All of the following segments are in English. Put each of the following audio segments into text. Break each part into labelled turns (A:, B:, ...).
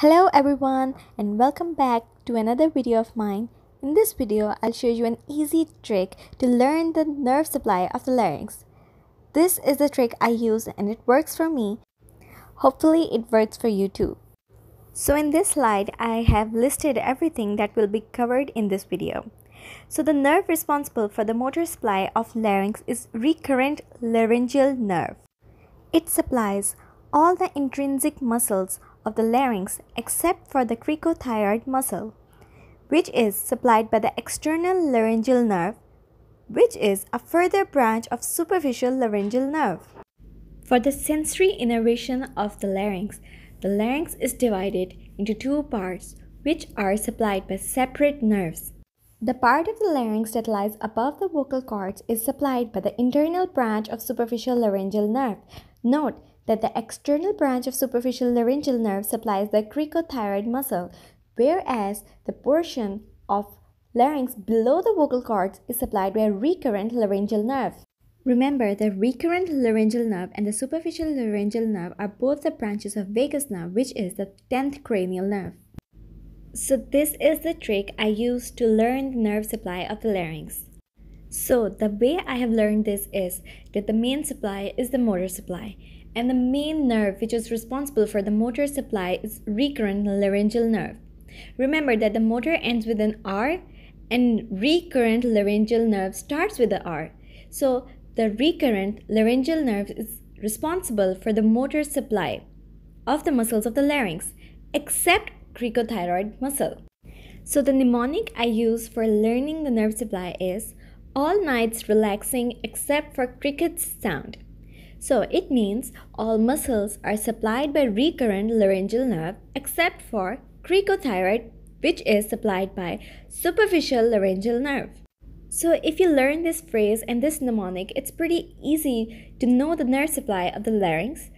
A: Hello everyone and welcome back to another video of mine. In this video, I'll show you an easy trick to learn the nerve supply of the larynx. This is the trick I use and it works for me. Hopefully it works for you too. So in this slide, I have listed everything that will be covered in this video. So the nerve responsible for the motor supply of larynx is recurrent laryngeal nerve. It supplies all the intrinsic muscles of the larynx except for the cricothyroid muscle, which is supplied by the external laryngeal nerve, which is a further branch of superficial laryngeal nerve. For the sensory innervation of the larynx, the larynx is divided into two parts which are supplied by separate nerves. The part of the larynx that lies above the vocal cords is supplied by the internal branch of superficial laryngeal nerve. Note that the external branch of superficial laryngeal nerve supplies the cricothyroid muscle, whereas the portion of larynx below the vocal cords is supplied by a recurrent laryngeal nerve. Remember, the recurrent laryngeal nerve and the superficial laryngeal nerve are both the branches of vagus nerve, which is the 10th cranial nerve. So this is the trick I use to learn the nerve supply of the larynx. So the way I have learned this is that the main supply is the motor supply and the main nerve which is responsible for the motor supply is recurrent laryngeal nerve. Remember that the motor ends with an R and recurrent laryngeal nerve starts with the R. So the recurrent laryngeal nerve is responsible for the motor supply of the muscles of the larynx except cricothyroid muscle. So the mnemonic I use for learning the nerve supply is all nights relaxing except for cricket's sound. So it means all muscles are supplied by recurrent laryngeal nerve except for cricothyroid which is supplied by superficial laryngeal nerve. So if you learn this phrase and this mnemonic, it's pretty easy to know the nerve supply of the larynx.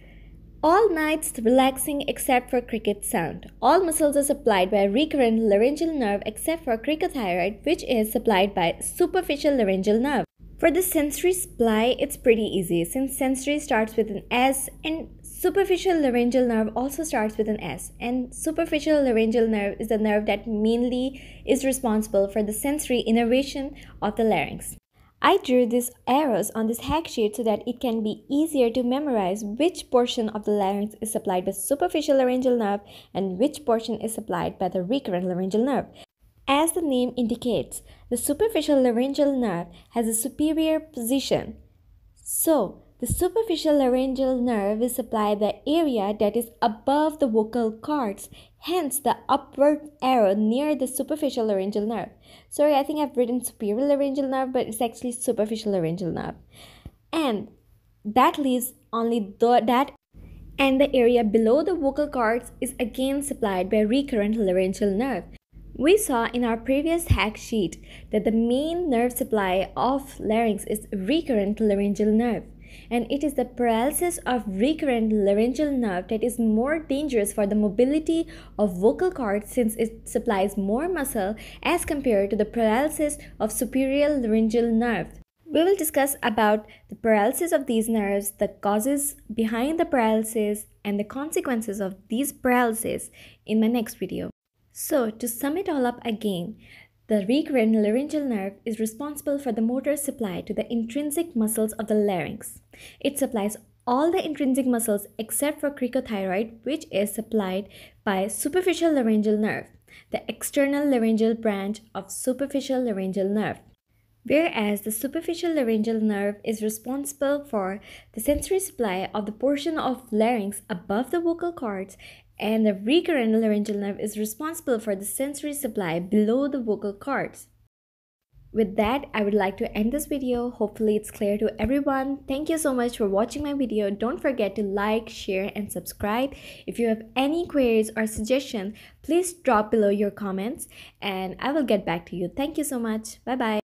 A: All nights relaxing except for cricket sound. All muscles are supplied by recurrent laryngeal nerve except for cricothyroid which is supplied by superficial laryngeal nerve. For the sensory supply, it's pretty easy since sensory starts with an S and superficial laryngeal nerve also starts with an S. And superficial laryngeal nerve is the nerve that mainly is responsible for the sensory innervation of the larynx. I drew these arrows on this hack sheet so that it can be easier to memorize which portion of the larynx is supplied by superficial laryngeal nerve and which portion is supplied by the recurrent laryngeal nerve. As the name indicates, the superficial laryngeal nerve has a superior position. So, the superficial laryngeal nerve will supply the area that is above the vocal cords, hence the upward arrow near the superficial laryngeal nerve. Sorry, I think I've written superior laryngeal nerve, but it's actually superficial laryngeal nerve. And that leaves only the, that and the area below the vocal cords is again supplied by recurrent laryngeal nerve. We saw in our previous hack sheet that the main nerve supply of larynx is recurrent laryngeal nerve and it is the paralysis of recurrent laryngeal nerve that is more dangerous for the mobility of vocal cords since it supplies more muscle as compared to the paralysis of superior laryngeal nerve. We will discuss about the paralysis of these nerves, the causes behind the paralysis and the consequences of these paralysis in my next video. So, to sum it all up again, the recurrent laryngeal nerve is responsible for the motor supply to the intrinsic muscles of the larynx. It supplies all the intrinsic muscles except for cricothyroid, which is supplied by superficial laryngeal nerve, the external laryngeal branch of superficial laryngeal nerve. Whereas the superficial laryngeal nerve is responsible for the sensory supply of the portion of larynx above the vocal cords, and the recurrent laryngeal nerve is responsible for the sensory supply below the vocal cords. With that, I would like to end this video. Hopefully it's clear to everyone. Thank you so much for watching my video. Don't forget to like, share and subscribe. If you have any queries or suggestions, please drop below your comments and I will get back to you. Thank you so much. Bye-bye.